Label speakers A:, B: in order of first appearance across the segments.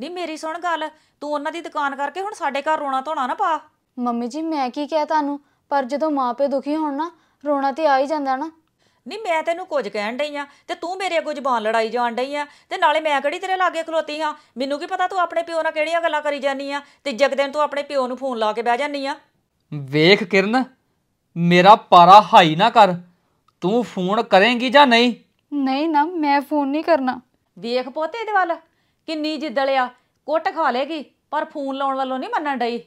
A: ਨਹੀਂ ਮੇਰੀ ਸੁਣ ਗੱਲ ਤੂੰ ਉਹਨਾਂ ਦੀ ਦੁਕਾਨ ਕਰਕੇ ਹੁਣ ਸਾਡੇ ਘਰ ਰੋਣਾ ਧੋਣਾ ਨਾ ਪਾ ਮੰਮੀ ਜੀ ਮੈਂ ਕੀ ਕਹਿ ਤੁਹਾਨੂੰ ਪਰ ਜਦੋਂ ਮਾਪੇ ਦੁਖੀ ਹੋਣ ਨਾ ਰੋਣਾ ਤੇ ਆ ਹੀ ਜਾਂਦਾ ਨਾ ਨਹੀਂ ਮੈਂ ਤੈਨੂੰ ਕੁਝ ਕਹਿਣ ਡਈ ਆ ਤੇ ਤੂੰ ਮੇਰੇ ਅੱਗੇ ਜ਼ਬਾਨ ਲੜਾਈ ਜਾਣ ਡਈ ਆ ਤੇ ਨਾਲੇ ਮੈਂ ਕਿਹੜੀ ਤੇਰੇ ਲਾਗੇ ਖਲੋਤੀ ਆ ਮੈਨੂੰ ਕੀ ਪਤਾ ਤੂੰ ਆਪਣੇ ਪਿਓ ਨਾਲ ਕਿਹੜੀਆਂ ਗੱਲਾਂ ਕਰੀ ਜਾਨੀ ਆ ਤੇ ਜਗਦੇਨ ਤੂੰ ਆਪਣੇ ਪਿਓ ਨੂੰ ਫੋਨ ਲਾ ਕੇ ਬਹਿ ਜਾਨੀ ਆ
B: ਵੇਖ ਕਿਰਨ ਮੇਰਾ ਪਾਰਾ ਹਾਈ ਨਾ ਕਰ ਤੂੰ ਫੋਨ ਕਰੇਂਗੀ ਜਾਂ ਨਹੀਂ
A: ਨਹੀਂ ਨਾ ਮੈਂ ਫੋਨ ਨਹੀਂ ਕਰਨਾ ਵੇਖ ਪੋਤੇ ਇਹਦੇ ਵੱਲ ਕਿੰਨੀ ਜਿੱਦ ਲਿਆ ਕੁੱਟ ਖਾ ਲੇਗੀ ਪਰ ਫੋਨ ਲਾਉਣ ਵੱਲੋਂ ਨਹੀਂ ਮੰਨਣ ਡਈ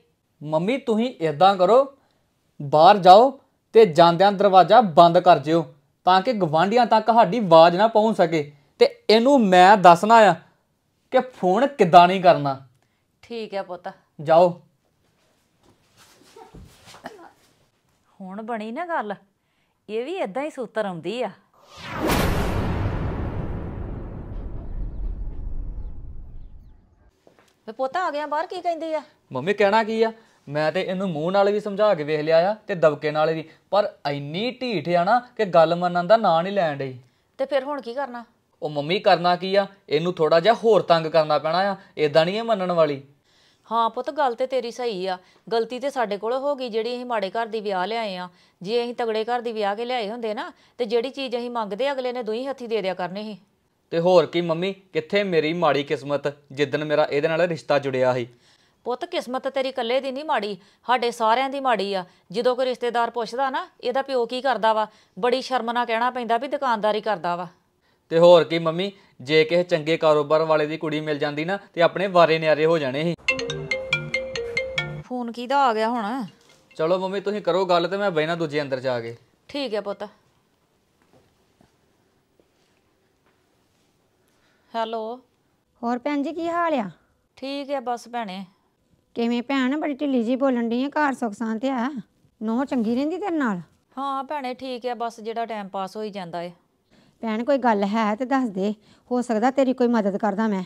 B: ਮੰਮੀ ਤੁਸੀਂ ਇਦਾਂ ਕਰੋ ਬਾਹਰ ਜਾਓ ਤੇ ਜਾਂਦਿਆਂ ਦਰਵਾਜ਼ਾ ਬੰਦ ਕਰ ਜਿਓ ਤਾਂ ਕਿ ਗਵਾਂਢੀਆਂ ਤੱਕ ਸਾਡੀ ਆਵਾਜ਼ ਨਾ ਪਹੁੰਚ ਸਕੇ ਤੇ ਇਹਨੂੰ ਮੈਂ ਦੱਸਣਾ ਆ ਕਿ ਫੋਨ ਕਿੱਦਾਂ ਨਹੀਂ ਕਰਨਾ
A: ਠੀਕ ਹੈ ਪੁੱਤ ਜਾਓ ਹੁਣ ਬਣੀ ਨਾ ਗੱਲ ਇਹ ਵੀ ਇਦਾਂ ਹੀ ਸੂਤਰ ਆਉਂਦੀ ਆ ਵੇ ਪੋਤਾ ਆ ਗਿਆ ਬਾਹਰ ਕੀ ਕਹਿੰਦੀ ਆ
B: ਮੰਮੀ ਕਹਿਣਾ ਕੀ ਆ ਮੈਂ ਤੇ ਇਹਨੂੰ ਮੂੰਹ ਨਾਲ ਵੀ ਸਮਝਾ ਕੇ ਵੇਖ ਲਿਆ ਆ ਤੇ ਦਬਕੇ ਨਾਲ ਵੀ ਪਰ ਇੰਨੀ ਢੀਠ ਆ ਨਾ ਕਿ ਗੱਲ ਮੰਨਣ ਦਾ ਨਾਂ ਨਹੀਂ ਲੈਣ ਡਈ
A: ਤੇ ਫਿਰ ਹੁਣ ਕੀ ਕਰਨਾ
B: ਉਹ ਮੰਮੀ ਕਰਨਾ ਕੀ ਆ ਇਹਨੂੰ ਥੋੜਾ ਜਿਹਾ ਹੋਰ ਤੰਗ ਕਰਨਾ ਪੈਣਾ ਆ ਇਦਾਂ ਨਹੀਂ ਇਹ ਮੰਨਣ ਵਾਲੀ
A: ਹਾਂ ਪੁੱਤ ਗੱਲ ਤੇ ਤੇਰੀ ਸਹੀ ਆ ਗਲਤੀ ਤੇ ਸਾਡੇ ਕੋਲ ਹੋ ਗਈ ਜਿਹੜੀ ਅਸੀਂ ਮਾੜੇ ਘਰ ਦੀ ਵਿਆਹ ਲਿਆਏ ਆ ਜੇ ਅਸੀਂ ਤਗੜੇ ਘਰ ਦੀ ਵਿਆਹ ਕੇ ਲਿਆਏ ਹੁੰਦੇ ਨਾ ਤੇ ਜਿਹੜੀ ਚੀਜ਼ ਅਸੀਂ ਮੰਗਦੇ ਅਗਲੇ ਨੇ ਦੋਈ ਹੱਥੀ ਦੇ ਦਿਆ ਕਰਨੀ ਸੀ
B: ਤੇ ਹੋਰ ਕੀ ਮੰਮੀ ਕਿੱਥੇ ਮੇਰੀ ਮਾੜੀ ਕਿਸਮਤ ਜਿੱਦਨ ਮੇਰਾ ਇਹਦੇ ਨਾਲ ਰਿਸ਼ਤਾ ਜੁੜਿਆ ਸੀ
A: ਪੁੱਤ ਕਿਸਮਤ ਤੇਰੀ ਕੱਲੇ ਦੀ ਨਹੀਂ ਮਾੜੀ ਸਾਡੇ ਸਾਰਿਆਂ ਦੀ ਮਾੜੀ ਆ ਜਦੋਂ ਕੋਈ ਰਿਸ਼ਤੇਦਾਰ ਪੁੱਛਦਾ ਨਾ ਇਹਦਾ ਪਿਓ ਕੀ ਕਰਦਾ ਵਾ ਬੜੀ ਸ਼ਰਮ ਨਾਲ ਕਹਿਣਾ ਪੈਂਦਾ ਵੀ ਦੁਕਾਨਦਾਰੀ ਕਰਦਾ ਵਾ
B: ਤੇ ਹੋਰ ਕੀ ਮੰਮੀ ਜੇ ਕਿਸੇ ਚੰਗੇ ਕਾਰੋਬਾਰ ਵਾਲੇ ਦੀ ਕੁੜੀ ਮਿਲ ਜਾਂਦੀ ਨਾ ਤੇ ਆਪਣੇ ਵਾਰੇ ਨਿਆਰੇ ਹੋ ਜਾਣੇ ਸੀ
A: ਫੋਨ ਕਿਹਦਾ ਆ ਗਿਆ ਹੁਣ
B: ਚਲੋ ਮੰਮੀ ਤੁਸੀਂ ਕਰੋ ਗੱਲ ਤੇ ਮੈਂ ਬਹਿਣਾ ਦੂਜੇ ਅੰਦਰ ਜਾ ਕੇ
C: ਠੀਕ ਹੈ ਪੁੱਤ ਹੈਲੋ ਹੋਰ ਭੈਣ ਜੀ ਕੀ ਹਾਲ ਆ
A: ਠੀਕ ਆ ਬਸ ਭੈਣੇ
C: ਕਿਵੇਂ ਭੈਣ ਬੜੀ ਢਿੱਲੀ ਜੀ ਬੋਲਣ ਦੀ ਆ ਘਰ ਸੁੱਖ ਸ਼ਾਂਤ ਆ ਨੋ ਚੰਗੀ ਰਹਿੰਦੀ ਤੇਰੇ ਨਾਲ
A: ਹਾਂ ਭੈਣੇ ਠੀਕ ਆ ਬਸ ਜਿਹੜਾ ਟਾਈਮ ਪਾਸ ਹੋਈ ਜਾਂਦਾ ਏ
C: ਭੈਣ ਕੋਈ ਗੱਲ ਹੈ ਤੇ ਦੱਸ ਦੇ ਹੋ ਸਕਦਾ ਤੇਰੀ ਕੋਈ ਮਦਦ ਕਰਦਾ ਮੈਂ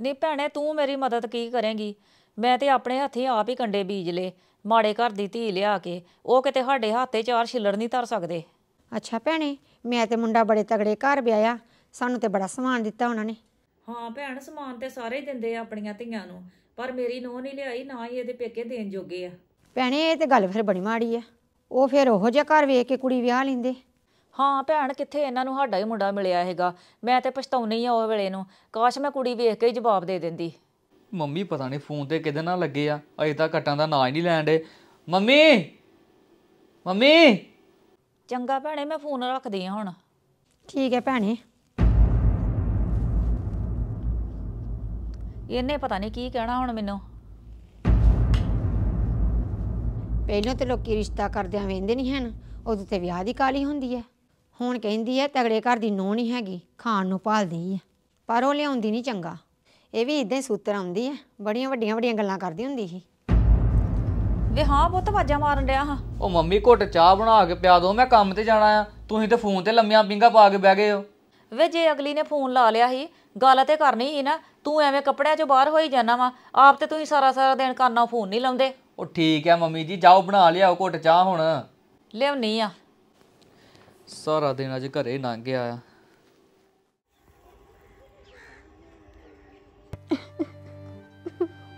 A: ਨਹੀਂ ਭੈਣੇ ਤੂੰ ਮੇਰੀ ਮਦਦ ਕੀ ਕਰੇਂਗੀ ਮੈਂ ਤੇ ਆਪਣੇ ਹੱਥੀਂ ਆਪ ਹੀ ਕੰਡੇ ਬੀਜ ਲੇ ਮਾੜੇ ਘਰ ਦੀ ਧੀ ਲਿਆ ਕੇ ਉਹ ਕਿਤੇ ਸਾਡੇ ਹੱਥੇ ਚਾਰ ਛਿੱਲੜ ਨਹੀਂ ਤਰ ਸਕਦੇ
C: ਅੱਛਾ ਭੈਣੇ ਮੈਂ ਤੇ ਮੁੰਡਾ ਬੜੇ ਤਗੜੇ ਘਰ ਵਿਆਹਿਆ ਸਾਨੂੰ ਤੇ ਬੜਾ ਸਮਾਨ ਦਿੱਤਾ ਉਹਨਾਂ ਨੇ
A: ਹਾਂ ਭੈਣ ਸਮਾਨ ਤੇ ਸਾਰੇ ਹੀ ਦਿੰਦੇ ਆ ਆਪਣੀਆਂ ਧੀਆਂ ਨੂੰ ਪਰ ਮੇਰੀ ਨੋ ਨਹੀਂ ਲਿਆਈ ਨਾ ਹੀ ਇਹਦੇ ਪੇਕੇ ਦੇਣ ਜੋਗੇ ਆ
C: ਭੈਣੇ ਇਹ ਤੇ ਗੱਲ ਫਿਰ ਬੜੀ ਮਾੜੀ ਆ ਉਹ ਫਿਰ ਉਹੋ ਜਿਹਾ ਘਰ ਵੇਖ ਕੇ ਕੁੜੀ ਵਿਆਹ ਲੈਂਦੇ
A: ਹਾਂ ਭੈਣ ਕਿੱਥੇ ਇਹਨਾਂ ਨੂੰ ਸਾਡਾ ਹੀ ਮੁੰਡਾ ਮਿਲਿਆ ਹੈਗਾ ਮੈਂ ਤੇ ਪਛਤਾਉਣੀ ਆ ਉਹ ਵੇਲੇ ਨੂੰ ਕਾਸ਼ ਮੈਂ ਕੁੜੀ ਵੇਖ ਕੇ ਹੀ ਜਵਾਬ ਦੇ ਦਿੰਦੀ
B: ਮੰਮੀ ਪਤਾ ਨਹੀਂ ਫੋਨ ਤੇ ਕਿਦਾਂ ਨਾਲ ਲੱਗੇ ਆ ਅਜੇ ਤਾਂ ਕਟਾਂ ਦਾ ਨਾਂ ਹੀ ਨਹੀਂ ਲੈਣ ਦੇ ਮੰਮੀ ਮੰਮੀ ਚੰਗਾ ਭੈਣੇ ਮੈਂ ਫੋਨ ਰੱਖਦੀ ਆ ਹੁਣ
C: ਠੀਕ ਹੈ ਭੈਣੇ ਇਹਨੇ ਪਤਾ ਨਹੀਂ ਕੀ ਕਹਿਣਾ ਹੁਣ ਮੈਨੂੰ ਪਹਿਲਾਂ ਤੇ ਲੋਕੀ ਰਿਸ਼ਤਾ ਕਰਦਿਆਂ ਵੇਂਦੇ ਨਹੀਂ ਹਨ ਉਦੋਂ ਤੇ ਵਿਆਹ ਦੀ ਕਾਲੀ ਹੁੰਦੀ ਹੈ ਹੁਣ ਕਹਿੰਦੀ ਹੈ ਤਗੜੇ ਘਰ ਦੀ ਨੋਂ ਨਹੀਂ ਹੈਗੀ ਖਾਣ ਨੂੰ ਭਾਲਦੀ ਹੈ ਪਰ ਉਹ ਲਿਆਉਂਦੀ ਨਹੀਂ ਚੰਗਾ ਇਹ ਵੀ ਇਦਾਂ ਹੀ ਸੂਤਰ ਆਉਂਦੀ ਹੈ ਬੜੀਆਂ ਵੱਡੀਆਂ ਵੱਡੀਆਂ ਗੱਲਾਂ ਕਰਦੀ ਹੁੰਦੀ ਸੀ ਵੇ ਹਾਂ ਪੁੱਤ ਵਾਜਾਂ ਮਾਰਨ ਰਿਆ ਹਾਂ
B: ਉਹ ਮੰਮੀ ਘੁੱਟ ਚਾਹ ਬਣਾ ਕੇ ਪਿਆ ਦੋ ਮੈਂ ਕੰਮ ਤੇ ਜਾਣਾ ਆ ਤੁਸੀਂ ਤੇ ਫੋਨ ਤੇ ਲੰਮੀਆਂ ਪਿੰਗਾ ਪਾ ਕੇ ਬਹਿ ਗਏ ਹੋ
A: ਵੇ ਜੇ ਅਗਲੀ ਨੇ ਫੋਨ ਲਾ ਲਿਆ ਸੀ ਗੱਲ ਤੇ ਕਰਨੀ ਸੀ ਨਾ ਤੂੰ ਐਵੇਂ ਕੱਪੜਿਆਂ 'ਚੋਂ ਬਾਹਰ ਹੋਈ ਜਾਂਦਾ ਵਾ ਆਪ ਤੇ ਤੁਸੀਂ ਸਾਰਾ ਸਾਰਾ ਦਿਨ ਕਰਨਾ ਫੋਨ ਨਹੀਂ ਲਾਉਂਦੇ
B: ਉਹ ਠੀਕ ਹੈ ਮੰਮੀ ਜੀ ਜਾਓ ਬਣਾ ਲਿਆਓ ਘੁੱਟ ਚਾਹ ਹੁਣ ਲਿਆਉਣੀ ਆ ਸਾਰਾ ਦਿਨ ਅੱਜ ਘਰੇ ਲੰਘ ਗਿਆ ਆ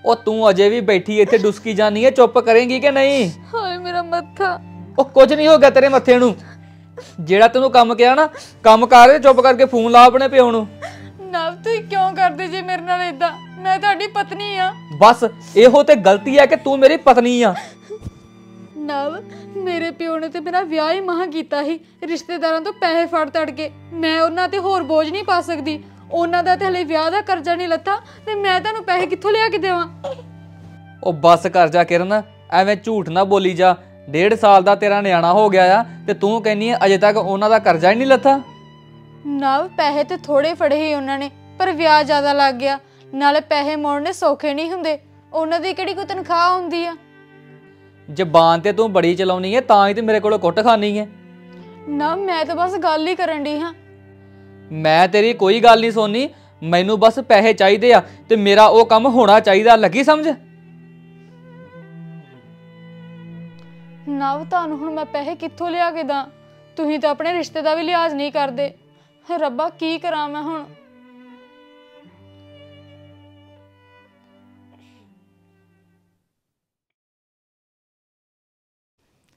B: ਉਹ ਤੂੰ ਅਜੇ ਵੀ ਬੈਠੀ ਇੱਥੇ ਡੁਸਕੀ ਜਾਨੀ ਹੈ ਚੁੱਪ ਕਰੇਂਗੀ ਕਿ ਨਹੀਂ
A: ਹਾਏ ਮੇਰਾ ਮੱਥਾ
B: ਉਹ ਕੁਝ ਨਹੀਂ ਹੋ ਗਿਆ ਤੇਰੇ ਮੱਥੇ ਨੂੰ ਜਿਹੜਾ ਤੈਨੂੰ ਕੰਮ ਕਿਹਾ ਨਾ ਕੰਮ ਕਰ ਚੁੱਪ ਕਰਕੇ ਫੋਨ ਲਾ ਆਪਣੇ ਪਿਓ ਨੂੰ ਪਤਨੀ ਆ ਬਸ ਇਹੋ ਤੇ ਗਲਤੀ ਆ ਕਿ ਤੂੰ ਮੇਰੀ ਪਤਨੀ ਆ
A: ਨਵ ਮੇਰੇ ਪਿਓ ਨੇ ਤੇ ਮੇਰਾ ਵਿਆਹ ਹੀ ਮਹਾ ਕੀਤਾ ਸੀ ਰਿਸ਼ਤੇਦਾਰਾਂ ਤੋਂ ਪੈਸੇ ਫੜ ਤੜ ਕੇ ਮੈਂ ਉਹਨਾਂ ਤੇ ਹੋਰ ਬੋਝ ਨਹੀਂ ਪਾ ਸਕਦੀ ਉਹਨਾਂ ਦਾ ਤੇ ਹਲੇ ਵਿਆਹ ਦਾ ਕਰਜ਼ਾ ਨਹੀਂ ਲੱਥਾ ਤੇ ਮੈਂ ਤੁਹਾਨੂੰ ਪੈਸੇ ਕਿੱਥੋਂ ਲਿਆ ਕੇ ਦੇਵਾਂ
B: ਉਹ ਬਸ ਕਰ ਜਾ ਕਿਰਨ ਐਵੇਂ ਝੂਠ ਨਾ ਬੋਲੀ ਜਾ ਡੇਢ ਸਾਲ ਦਾ ਤੇਰਾ ਨਿਆਣਾ ਹੋ ਗਿਆ ਆ ਤੇ ਤੂੰ ਕਹਿੰਨੀ ਐ ਅਜੇ ਤੱਕ ਉਹਨਾਂ ਦਾ ਕਰਜ਼ਾ ਹੀ ਨਹੀਂ ਲੱਥਾ
A: ਨਵ ਪੈਸੇ ਤੇ ਥੋੜੇ ਫੜੇ ਹੀ ਉਹਨਾਂ ਨੇ ਪਰ ਵਿਆਹ ਜ਼ਿਆਦਾ ਲੱਗ ਗਿਆ ਨਾਲੇ ਪੈਸੇ ਮੋੜਨੇ ਸੌਖੇ ਨਹੀਂ ਹੁੰਦੇ ਉਹਨਾਂ ਦੀ ਕਿਹੜੀ ਕੋਈ ਤਨਖਾਹ ਹੁੰਦੀ ਆ
B: ਜ਼ਬਾਨ ਤੇ ਤੂੰ ਬੜੀ ਚਲਾਉਣੀ ਹੈ ਤਾਂ ਹੀ ਤੇ ਮੇਰੇ ਕੋਲੋਂ ਕੁੱਟ ਖਾਣੀ ਹੈ
A: ਨਾ ਮੈਂ ਤਾਂ ਬਸ ਗੱਲ ਹੀ ਕਰਨ ਦੀ ਹਾਂ
B: ਮੈਂ ਤੇਰੀ ਕੋਈ ਗੱਲ ਨਹੀਂ ਸੁਣਨੀ ਮੈਨੂੰ ਬਸ ਪੈਸੇ ਚਾਹੀਦੇ ਆ ਤੇ ਮੇਰਾ ਉਹ ਕੰਮ ਹੋਣਾ ਚਾਹੀਦਾ ਲੱਗੀ ਸਮਝ
A: ਨਾ ਤੁਹਾਨੂੰ ਹੁਣ ਮੈਂ ਪੈਸੇ ਕਿੱਥੋਂ ਲਿਆ ਕੇ ਦਾਂ ਤੁਸੀਂ ਤਾਂ ਆਪਣੇ ਰਿਸ਼ਤੇ ਦਾ ਵੀ ਲਿਹਾਜ਼ ਨਹੀਂ ਕਰਦੇ ਰੱਬਾ ਕੀ ਕਰਾਂ ਮੈਂ ਹੁਣ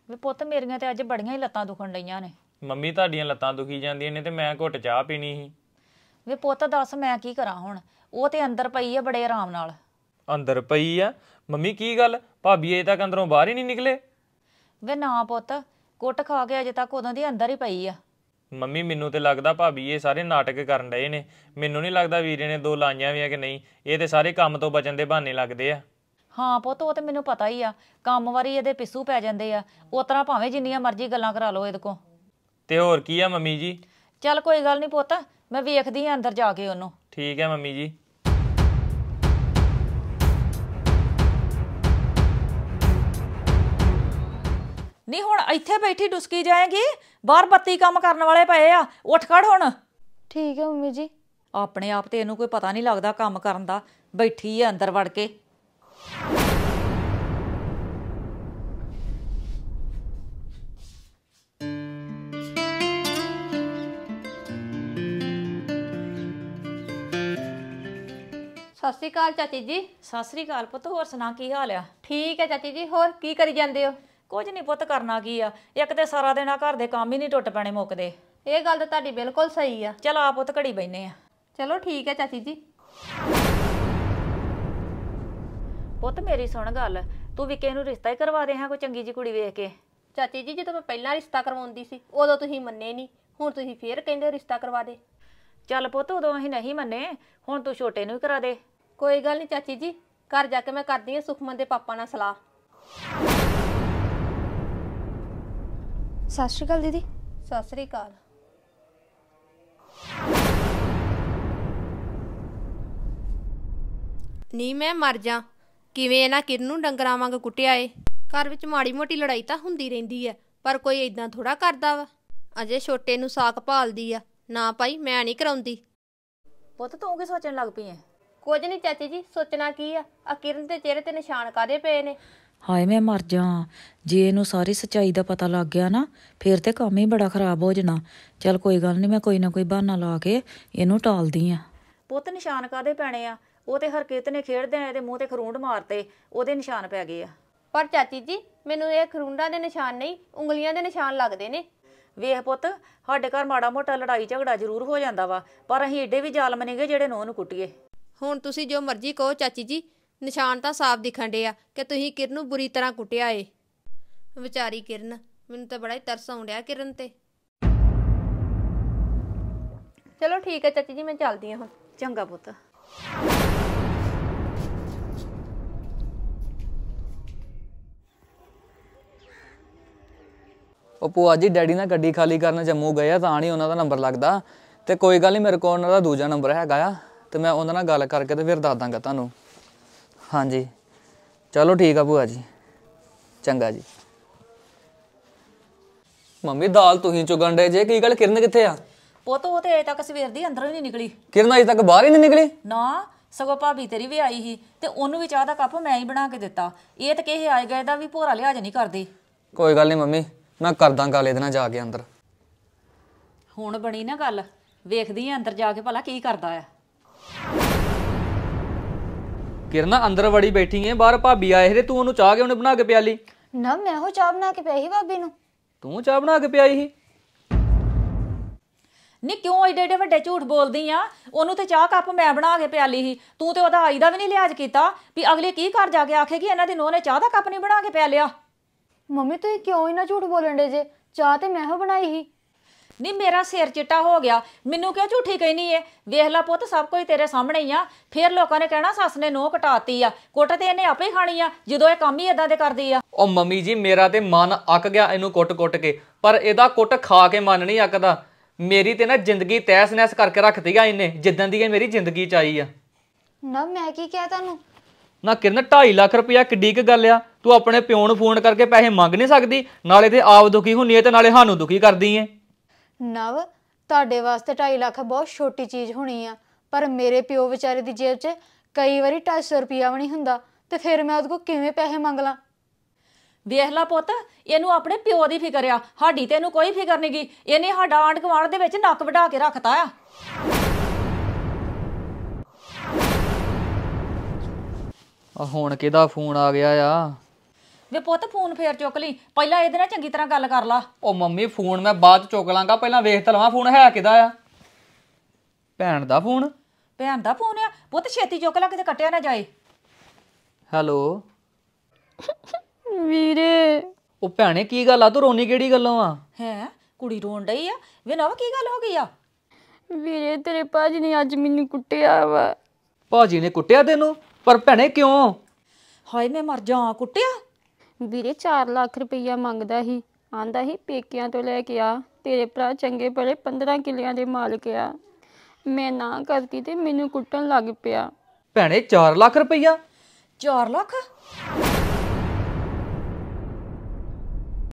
A: ਵੇ ਪੁੱਤ ਮੇਰੀਆਂ ਤੇ ਅੱਜ ਬੜੀਆਂ ਹੀ ਲੱਤਾਂ ਦੁਖਣ ਲਈਆਂ ਨੇ
B: ਮੰਮੀ ਤੁਹਾਡੀਆਂ ਲੱਤਾਂ ਦੁਖੀ ਜਾਂਦੀਆਂ ਨੇ ਤੇ ਮੈਂ ਘੁੱਟ ਚਾਹ ਪੀਣੀ ਸੀ
A: ਵੇ ਪੁੱਤ ਦੱਸ ਮੈਂ ਕੀ ਕਰਾਂ ਹੁਣ ਉਹ ਤੇ ਅੰਦਰ ਪਈ ਆ ਬੜੇ ਆਰਾਮ ਨਾਲ
B: ਅੰਦਰ ਪਈ ਆ ਮੰਮੀ ਕੀ ਗੱਲ ਭਾਬੀ ਅਜੇ ਤੱਕ ਅੰਦਰੋਂ ਬਾਹਰ ਹੀ ਨਹੀਂ ਨਿਕਲੇ
A: ਵੇ ਨਾ ਪੁੱਤ ਕੁੱਟ ਖਾ ਕੇ ਅਜੇ ਤੱਕ ਉਦੋਂ ਦੀ ਅੰਦਰ ਹੀ ਪਈ ਆ
B: ਮੰਮੀ ਮੈਨੂੰ ਤੇ ਲੱਗਦਾ ਭਾਬੀ ਇਹ ਸਾਰੇ ਨਾਟਕ ਕਰਨ ਡਏ ਨੇ ਮੈਨੂੰ ਨਹੀਂ ਲੱਗਦਾ ਵੀਰੇ ਨੇ ਦੋ ਲਾਈਆਂ ਵੀ ਆ ਕਿ ਨਹੀਂ ਇਹ ਤੇ ਸਾਰੇ ਕੰਮ ਤੋਂ ਬਚਣ ਦੇ ਬਹਾਨੇ ਲੱਗਦੇ ਆ
A: ਹਾਂ ਪੁੱਤ ਉਹ ਤੇ ਮੈਨੂੰ ਪਤਾ ਹੀ ਆ ਕੰਮ ਵਾਰੀ ਇਹਦੇ ਪਿੱਸੂ ਪੈ ਜਾਂਦੇ ਆ ਉਹ ਤਰ੍ਹਾਂ ਭਾਵੇਂ ਜਿੰਨੀਆਂ ਮਰਜ਼ੀ ਗੱਲਾਂ ਕਰਾ ਲਓ ਇਹਦੇ ਕੋ
B: ਤੇ ਹੋਰ ਕੀ ਆ ਮੰਮੀ ਜੀ
A: ਚੱਲ ਕੋਈ ਗੱਲ ਨਹੀਂ ਪੁੱਤ ਮੈਂ ਵੇਖਦੀ ਆ ਅੰਦਰ ਜਾ ਕੇ ਉਹਨੂੰ
B: ਠੀਕ ਹੈ ਮੰਮੀ ਜੀ
A: ਨਹੀਂ ਹੁਣ ਇੱਥੇ ਬੈਠੀ ਡੁਸਕੀ ਜਾਏਗੀ ਬਾਹਰ ਬੱਤੀ ਕੰਮ ਕਰਨ ਵਾਲੇ ਪਏ ਆ ਉੱਠ ਖੜ ਹੁਣ ਠੀਕ ਹੈ ਮੰਮੀ ਜੀ ਆਪਣੇ ਆਪ ਤੇ ਇਹਨੂੰ ਕੋਈ ਪਤਾ ਨਹੀਂ ਲੱਗਦਾ ਕੰਮ ਕਰਨ ਦਾ ਬੈਠੀ ਆ ਅੰਦਰ ਵੜ ਕੇ ਸਤਿ ਸ਼੍ਰੀ ਅਕਾਲ ਚਾਚੀ ਜੀ ਸਤਿ ਸ੍ਰੀ ਅਕਾਲ ਪੁੱਤ ਹੋਰ ਸੁਣਾ ਕੀ ਹਾਲ ਆ ਠੀਕ ਹੈ ਚਾਚੀ ਜੀ ਹੋਰ ਕੀ ਕਰੀ ਜਾਂਦੇ ਹੋ ਕੁਝ ਨਹੀਂ ਪੁੱਤ ਕਰਨਾ ਕੀ ਆ ਇੱਕ ਤੇ ਸਾਰਾ ਦਿਨ ਆ ਘਰ ਦੇ ਕੰਮ ਹੀ ਨਹੀਂ ਟੁੱਟ ਪੈਣੇ ਮੁੱਕਦੇ ਇਹ ਗੱਲ ਤਾਂ ਤੁਹਾਡੀ ਬਿਲਕੁਲ ਸਹੀ ਆ ਚਲੋ ਆ ਪੁੱਤ ਘੜੀ ਬੈਨੇ ਆ ਚਲੋ ਠੀਕ ਹੈ ਚਾਚੀ ਜੀ ਪੁੱਤ ਮੇਰੀ ਸੁਣ ਗੱਲ ਤੂੰ ਵਿਕੇ ਨੂੰ ਰਿਸ਼ਤਾ ਹੀ ਕਰਵਾ ਦੇ ਹਾਂ ਕੋਈ ਚੰਗੀ ਜੀ ਕੁੜੀ ਵੇਖ ਕੇ ਚਾਚੀ ਜੀ ਜਦੋਂ ਮੈਂ ਪਹਿਲਾਂ ਰਿਸ਼ਤਾ ਕਰਵਾਉਂਦੀ ਸੀ ਉਦੋਂ ਤੁਸੀਂ ਮੰਨੇ ਨਹੀਂ ਹੁਣ ਤੁਸੀਂ ਫੇਰ ਕਹਿੰਦੇ ਰਿਸ਼ਤਾ ਕਰਵਾ ਦੇ ਚੱਲ ਪੁੱਤ ਉਦੋਂ ਅਸੀਂ ਨਹੀਂ ਮੰਨੇ ਹੁਣ ਤੂੰ ਛੋਟੇ ਨੂੰ ਹੀ ਕਰਾ ਦੇ ਕੋਈ ਗੱਲ ਨਹੀਂ ਚਾਚੀ ਜੀ ਘਰ ਜਾ ਕੇ ਮੈਂ ਕਰਦੀ ਹਾਂ ਸੁਖਮਨ ਦੇ ਪਾਪਾ ਨਾਲ ਸਲਾਹ
C: ਸਤਿ ਸ਼੍ਰੀ ਅਕਾਲ ਦੀਦੀ ਸਤਿ ਸ੍ਰੀ ਅਕਾਲ ਨਹੀਂ ਮੈਂ ਮਰ ਜਾ ਕਿਵੇਂ ਇਹਨਾਂ ਕਿਰਨ ਨੂੰ ਡੰਗਰਾਂ ਵਾਂਗ ਕੁੱਟਿਆ ਏ ਘਰ ਵਿੱਚ ਮਾੜੀ ਮੋਟੀ ਲੜਾਈ ਤਾਂ ਹੁੰਦੀ ਰਹਿੰਦੀ ਐ ਪਰ ਕੋਈ ਇਦਾਂ ਥੋੜਾ ਕਰਦਾ ਵਾ ਅਜੇ ਛੋਟੇ ਨੂੰ ਸਾਕ ਭਾਲਦੀ ਆ ਨਾ ਪਾਈ ਮੈਂ ਨਹੀਂ ਕਰਾਉਂਦੀ ਪੁੱਤ ਤੂੰ ਕੀ ਸੋਚਣ ਲੱਗ ਪਈ ਐ ਕੁਝ ਨਹੀਂ ਚਾਚੀ ਜੀ ਸੋਚਣਾ ਕੀ ਆ ਆ ਕਿਰਨ ਦੇ ਚਿਹਰੇ ਤੇ ਨਿਸ਼ਾਨ ਕਾਦੇ ਪਏ ਨੇ
A: ਹਾਏ ਮੈਂ ਮਰ ਜਾ ਜੇ ਇਹਨੂੰ ਸਾਰੀ ਸਚਾਈ ਦਾ ਪਤਾ ਲੱਗ ਗਿਆ ਨਾ ਫੇਰ ਤੇ ਕੰਮ ਹੀ ਬੜਾ ਖਰਾਬ ਹੋ ਜਾਣਾ ਚਲ ਕੋਈ ਗੱਲ ਨਹੀਂ ਮੈਂ ਕੋਈ ਨਾ ਕੋਈ ਬਹਾਨਾ ਲਾ ਕੇ ਇਹਨੂੰ ਟਾਲਦੀ ਆ ਪੁੱਤ ਨਿਸ਼ਾਨ ਕਾਦੇ ਪੈਣੇ ਆ ਉਹ ਤੇ ਹਰਕੀਤ ਨੇ ਖੇਡਦੇ ਆ ਇਹਦੇ ਮੂੰਹ ਤੇ ਖਰੂੰਡ ਮਾਰਤੇ ਉਹਦੇ ਨਿਸ਼ਾਨ ਪੈ ਗਏ ਆ ਪਰ ਚਾਚੀ ਜੀ ਮੈਨੂੰ ਇਹ ਖਰੂੰਡਾਂ ਦੇ ਨਿਸ਼ਾਨ ਨਹੀਂ ਉਂਗਲੀਆਂ ਦੇ ਨਿਸ਼ਾਨ ਲੱਗਦੇ ਨੇ ਵੇਖ ਪੁੱਤ ਸਾਡੇ ਘਰ ਮਾੜਾ ਮੋਟਾ ਲੜਾਈ ਝਗੜਾ ਜ਼ਰੂਰ ਹੋ ਜਾਂਦਾ ਵਾ ਪਰ ਅਸੀਂ ਏਡੇ ਵੀ ਜ਼ਾਲਮ ਨਹੀਂਗੇ ਜਿਹੜੇ ਨੋਹ ਨੂੰ ਕੁੱਟੀਏ ਹੁਣ ਤੁਸੀਂ ਜੋ ਮਰਜ਼ੀ ਕਹੋ ਚਾਚੀ ਜੀ ਨਿਸ਼ਾਨ ਤਾਂ ਸਾਫ਼ ਦਿਖਣ ਡਿਆ ਕਿ ਤੁਸੀਂ ਕਿਰਨ ਨੂੰ ਬੁਰੀ ਤਰ੍ਹਾਂ ਕੁੱਟਿਆ ਏ ਵਿਚਾਰੀ ਕਿਰਨ ਮੈਨੂੰ ਤਾਂ ਬੜਾ ਹੀ ਤਰਸ ਆਉਣ ਡਿਆ ਕਿਰਨ ਤੇ ਚਲੋ ਠੀਕ ਹੈ ਚਾਚੀ ਜੀ ਮੈਂ ਚੱਲਦੀ ਹਾਂ ਹੁਣ ਚੰਗਾ ਪੁੱਤ
B: ਉਹ ਭੂਆ ਜੀ ਡੈਡੀ ਨਾਲ ਗੱਡੀ ਖਾਲੀ ਕਰਨ ਜੰਮੂ ਗਏ ਆ ਤਾਂ ਨਹੀਂ ਉਹਨਾਂ ਦਾ ਨੰਬਰ ਲੱਗਦਾ ਤੇ ਕੋਈ ਗੱਲ ਨਹੀਂ ਮੇਰੇ ਕੋਲ ਉਹਨਾਂ ਦਾ ਦੂਜਾ ਨੰਬਰ ਹੈਗਾ ਆ ਤੇ ਮੈਂ ਉਹਨਾਂ ਨਾਲ ਗੱਲ ਕਰਕੇ ਤੇ ਫਿਰ ਦੱਸ ਦਾਂਗਾ ਤੁਹਾਨੂੰ ਹਾਂਜੀ ਚਲੋ ਠੀਕ ਆ ਭੂਆ ਜੀ ਚੰਗਾ ਜੀ ਮੰਮੀ ਦਾਲ ਤੁਸੀਂ ਚੁਗਣ ਦੇ ਜੇ ਕੀ ਗੱਲ ਕਿਰਨ ਕਿੱਥੇ ਆ
A: ਪੁੱਤ ਉਹ ਤੇ ਅਜੇ ਤੱਕ ਸਵੇਰ ਦੀ ਅੰਦਰੋਂ ਹੀ ਨਹੀਂ ਨਿਕਲੀ
B: ਕਿਰਨ ਅਜੇ ਤੱਕ ਬਾਹਰ ਹੀ ਨਹੀਂ ਨਿਕਲੀ
A: ਨਾ ਸਗੋਂ ਭਾਬੀ ਤੇਰੀ ਵੀ ਆਈ ਸੀ ਤੇ ਉਹਨੂੰ ਵੀ ਚਾਹ ਦਾ ਕੱਪ ਮੈਂ ਹੀ ਬਣਾ ਕੇ ਦਿੱਤਾ ਇਹ ਤਾਂ ਕਿਹੇ ਆਏ ਗਏ ਦਾ ਵੀ ਭੋਰਾ ਲਿਆਜ ਨਹੀਂ ਕਰਦੇ
B: ਕੋਈ ਗੱਲ ਨਹੀਂ ਮੰਮੀ ਮੈਂ ਕਰਦਾ ਗੱਲ ਇਹਦੇ ਨਾਲ ਜਾ ਕੇ ਅੰਦਰ
A: ਹੁਣ ਬਣੀ ਨਾ ਗੱਲ ਵੇਖਦੀ ਆ ਅੰਦਰ ਜਾ ਕੇ ਭਲਾ ਕੀ ਕਰਦਾ ਆ
B: ਕਿਰਨਾ ਅੰਦਰ ਵੜੀ ਬੈਠੀ ਐ ਬਾਹਰ ਭਾਬੀ ਆਏ ਰੇ ਤੂੰ ਉਹਨੂੰ ਚਾਹ ਕੇ ਉਹਨੇ ਬਣਾ ਕੇ ਪਿਆਲੀ
C: ਨਾ ਮੈਂ ਉਹ ਚਾਹ ਬਣਾ ਕੇ ਪਿਆਈ ਭਾਬੀ ਨੂੰ
B: ਤੂੰ ਚਾਹ ਬਣਾ ਕੇ ਪਿਆਈ ਸੀ
C: ਨੀ ਕਿਉਂ
A: ਏਡੇ ਏਡੇ ਵੱਡੇ ਝੂਠ ਬੋਲਦੀ ਆ ਉਹਨੂੰ ਤੇ ਚਾਹ ਕੱਪ ਮੈਂ ਬਣਾ ਕੇ ਪਿਆਲੀ ਸੀ ਤੂੰ ਤੇ ਉਹਦਾ ਆਈ ਦਾ ਵੀ ਨਹੀਂ ਲਿਆਜ ਕੀਤਾ ਵੀ ਅਗਲੇ ਕੀ ਕਰ ਜਾ ਕੇ ਆਖੇਗੀ ਇਹਨਾਂ ਦੀ ਨੂੰਹ ਨੇ ਚਾਹ ਦਾ ਕੱਪ ਨਹੀਂ ਬਣਾ ਕੇ ਪਿਆ ਲਿਆ
C: ਮੰਮੀ ਤੂੰ ਕਿਉਂ ਇਹਨਾਂ ਝੂਠ ਬੋਲਣ ਦੇ ਜੇ ਚਾਹ ਤੇ ਮੈਂ ਹੋ ਬਣਾਈ ਸੀ ਨਹੀਂ ਮੇਰਾ ਸਿਰ ਚਿੱਟਾ ਹੋ ਗਿਆ
A: ਮੈਨੂੰ ਕਿਉਂ ਝੂਠੀ ਕਹਿਨੀ ਏ ਵੇਖ ਲੈ ਪੁੱਤ ਸਭ ਕੁਝ ਤੇਰੇ ਸਾਹਮਣੇ ਹੀ ਆ ਫੇਰ ਲੋਕਾਂ ਨੇ ਕਹਿਣਾ ਸੱਸ ਨੇ ਨੋਹ ਘਟਾਤੀ ਆ ਕੁੱਟ ਤੇ ਇਹਨੇ ਆਪੇ ਖਾਣੀ ਆ ਜਦੋਂ ਇਹ ਕੰਮ ਹੀ ਇਦਾਂ ਦੇ ਕਰਦੀ ਆ
B: ਉਹ ਮੰਮੀ ਜੀ ਮੇਰਾ ਤੇ ਮਨ ਅੱਕ ਗਿਆ ਇਹਨੂੰ ਕੁੱਟ-ਕੁੱਟ ਕੇ ਪਰ ਇਹਦਾ ਕੁੱਟ ਖਾ ਕੇ ਮਨ ਨਹੀਂ ਅੱਕਦਾ ਮੇਰੀ ਤੇ ਨਾ ਜ਼ਿੰਦਗੀ ਤੈਸ-ਨੈਸ ਕਰਕੇ ਰੱਖਦੀ ਆ ਇਹਨੇ ਜਿੱਦਾਂ ਦੀ ਇਹ ਮੇਰੀ ਜ਼ਿੰਦਗੀ ਚ ਆਈ ਆ
C: ਨਾ ਮੈਂ ਕੀ ਕਹਿਆ ਤੁਹਾਨੂੰ
B: ਨਾ ਕਿਰਨ 2.5 ਲੱਖ ਰੁਪਇਆ ਕਿੱਡੀ ਕ ਗੱਲ ਆ ਤੂੰ ਆਪਣੇ ਪਿਓ ਨੂੰ ਫੋਨ ਕਰਕੇ ਪੈਸੇ ਮੰਗ ਨਹੀਂ ਸਕਦੀ ਨਾਲੇ ਤੇ ਆਪ ਦੁਖੀ ਹੁੰਨੀ ਐ ਤੇ ਨਾਲੇ ਸਾਨੂੰ ਦੁਖੀ ਕਰਦੀ ਐ
C: ਨਵ ਤੁਹਾਡੇ ਵਾਸਤੇ 2.5 ਲੱਖ ਬਹੁਤ ਛੋਟੀ ਚੀਜ਼ ਹੋਣੀ ਆ ਪਰ ਮੇਰੇ ਪਿਓ ਵਿਚਾਰੇ ਦੀ ਜੇਬ 'ਚ ਕਈ ਵਾਰੀ 250 ਰੁਪਇਆ ਵੀ ਨਹੀਂ ਹੁੰਦਾ ਤੇ ਫਿਰ ਮੈਂ ਉਹਦੇ ਕੋ ਕਿਵੇਂ ਪੈਸੇ ਮੰਗ ਲਾਂ
A: ਵੇਖ ਲੈ ਪੁੱਤ ਇਹਨੂੰ ਆਪਣੇ ਪਿਓ ਦੀ ਫਿਕਰ ਆ ਸਾਡੀ ਤੇ ਇਹਨੂੰ ਕੋਈ ਫਿਕਰ ਨਹੀਂ ਗਈ ਇਹਨੇ ਸਾਡਾ ਆਂਡ ਗੁਆਂਢ ਦੇ ਵਿੱਚ ਨੱਕ ਵਢਾ ਕੇ ਰੱਖਤਾ ਆ
B: ਆ ਹੁਣ ਕਿਹਦਾ ਫੋਨ ਆ ਗਿਆ ਆ ਵੇ ਪੁੱਤ ਫੋਨ ਫੇਰ ਚੁੱਕ ਲਈ ਪਹਿਲਾਂ ਇਹਦੇ ਨਾਲ ਚੰਗੀ ਤਰ੍ਹਾਂ ਗੱਲ ਕਰ ਲਾ ਉਹ ਮੰਮੀ ਫੋਨ ਮੈਂ ਬਾਅਦ ਚੁੱਕ ਲਾਂਗਾ ਪਹਿਲਾਂ ਵੇਖ ਤਾਂ ਲਵਾਂ ਫੋਨ ਹੈ ਕਿਦਾ ਆ ਭੈਣ ਦਾ ਫੋਨ
A: ਭੈਣ ਦਾ ਫੋਨ ਆ ਪੁੱਤ ਛੇਤੀ ਚੁੱਕ ਲਾ ਕਿਤੇ ਕੱਟਿਆ ਨਾ ਜਾਏ ਹੈਲੋ ਵੀਰੇ
B: ਉਹ ਭੈਣੇ ਕੀ ਗੱਲ ਆ ਤੂੰ ਰੋਣੀ ਕਿਹੜੀ ਗੱਲੋਂ ਆ
A: ਹੈ ਕੁੜੀ ਰੋਣ ਡਈ ਆ ਵੇ ਨਾ ਕੀ ਗੱਲ ਹੋ ਗਈ ਆ ਵੀਰੇ ਤੇਰੇ ਭਾਜੀ ਨੇ ਅੱਜ ਮੈਨੂੰ ਕੁੱਟਿਆ
B: ਵਾ ਭਾਜੀ ਨੇ ਕੁੱਟਿਆ ਤੈਨੂੰ ਪਰ ਭੈਣੇ ਕਿਉਂ
A: ਹਾਏ ਮੈਂ ਮਰ ਜਾ ਕੁੱਟਿਆ ਵੀਰੇ 4 ਲੱਖ ਰੁਪਈਆ ਮੰਗਦਾ ਸੀ ਆਂਦਾ ਸੀ ਪੇਕਿਆਂ ਤੋਂ ਲੈ ਕੇ ਆ ਤੇਰੇ ਭਰਾ ਚੰਗੇ ਭਲੇ 15 ਕਿਲਿਆਂ ਦੇ ਮਾਲਕ ਆ ਮੈਂ ਨਾ ਕਰਤੀ ਤੇ ਮੈਨੂੰ ਕੁੱਟਣ ਲੱਗ ਪਿਆ
B: ਭੈਣੇ 4 ਲੱਖ ਰੁਪਈਆ
A: 4 ਲੱਖ